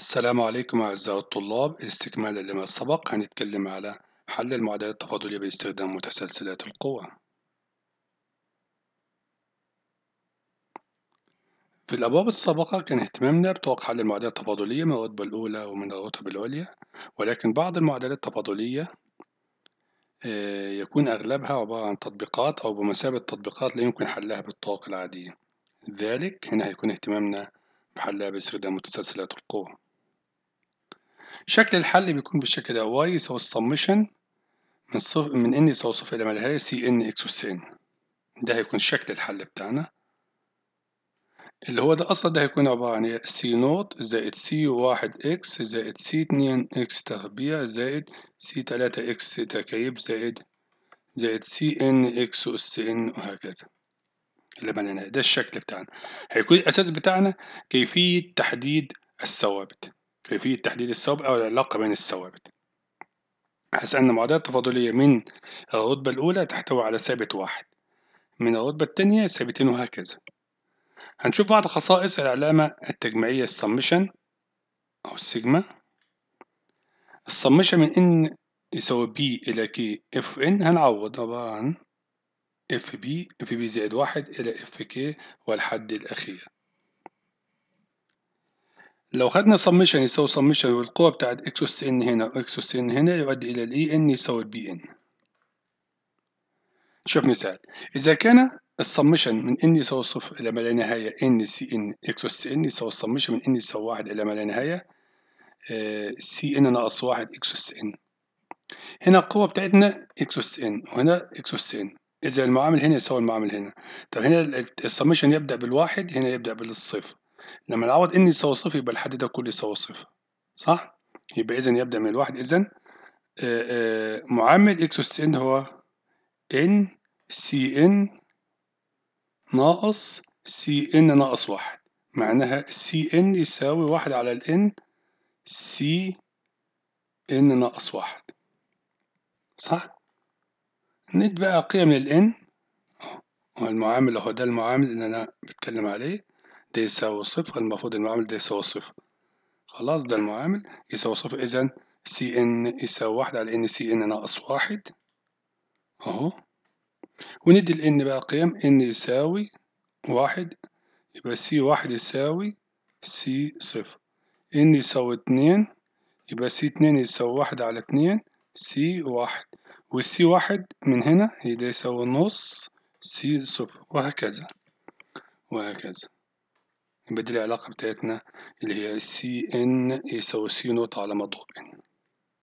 السلام عليكم أعزائي الطلاب استكمالا لما سبق هنتكلم على حل المعادلة التفاضلية باستخدام متسلسلات القوى في الأبواب السابقة كان اهتمامنا بطرق حل المعادلة التفاضلية من الرتبة الأولى ومن الرتب العليا ولكن بعض المعادلات التفاضلية آه، يكون أغلبها عبارة عن تطبيقات أو بمثابة تطبيقات لا يمكن حلها بالطرق العادية لذلك هنا هيكون اهتمامنا بحلها باستخدام متسلسلات القوى شكل الحل بيكون بالشكل ده y يساوي summation من صفر من n يساوي صفر إلى ما لا نهاية سي n إكسوس n ده هيكون شكل الحل بتاعنا اللي هو ده أصلا ده هيكون عبارة عن سي إيه؟ نوت زائد سي واحد إكس زائد سي اتنين إكس تربيع زائد سي تلاتة إكس تكعيب زائد زائد سي إن x أس إن وهكذا اللي بنيناه ده الشكل بتاعنا هيكون الأساس بتاعنا كيفية تحديد الثوابت كيفية تحديد الثوابت أو العلاقة بين الثوابت حيث أن معادلة التفاضلية من الرتبة الأولى تحتوي على ثابت واحد من الرتبة التانية ثابتين وهكذا هنشوف بعض خصائص العلامة التجميعية السمشن أو السيجما السمشن من إن يساوي بي إلى كي اف ان هنعوض طبعا اف بي اف بي زائد واحد إلى اف كي والحد الأخير لو خدنا سمشن يساوي سمشن والقوة بتاعت اكس اس ان هنا واكس اس ان هنا يؤدي الى الاي ان e يساوي البي ان شوف مثال اذا كان السمشن من ان يساوي صفر الى ما لا نهاية ان سي ان اكس اس ان يساوي السمشن من ان يساوي واحد الى ما لا نهاية سي آه، ان ناقص واحد اكس اس ان هنا القوة بتاعتنا اكس اس ان وهنا اكس اس ان إذا المعامل هنا يساوي المعامل هنا طب هنا السمشن يبدأ بالواحد هنا يبدأ بالصفر لما نعوض ان الصواصف يبقى الحد ده كل صواصفها صح؟ يبقى إذا يبدأ من الواحد إذا آه، آه، معامل إكس أس إن هو إن سي إن ناقص سي إن ناقص واحد معناها سي إن يساوي واحد على الإن سي إن ناقص واحد صح؟ ند بقى قيم للإن المعامل هو ده المعامل اللي أنا بتكلم عليه ده يساوي صفر المفروض المعامل ده يساوي صفر خلاص ده المعامل يساوي صفر إذا سي إن يساوي واحد على إن سي إن ناقص واحد أهو وندي ان بقى قيم إن يساوي واحد يبقى سي واحد يساوي سي صفر إن يساوي اتنين يبقى سي اتنين يساوي واحد على اتنين سي واحد والسي واحد من هنا يبقى يساوي نص سي صفر وهكذا وهكذا نبدل العلاقة بتاعتنا اللي هي سي ان يساوي سي نوت على مضروب ان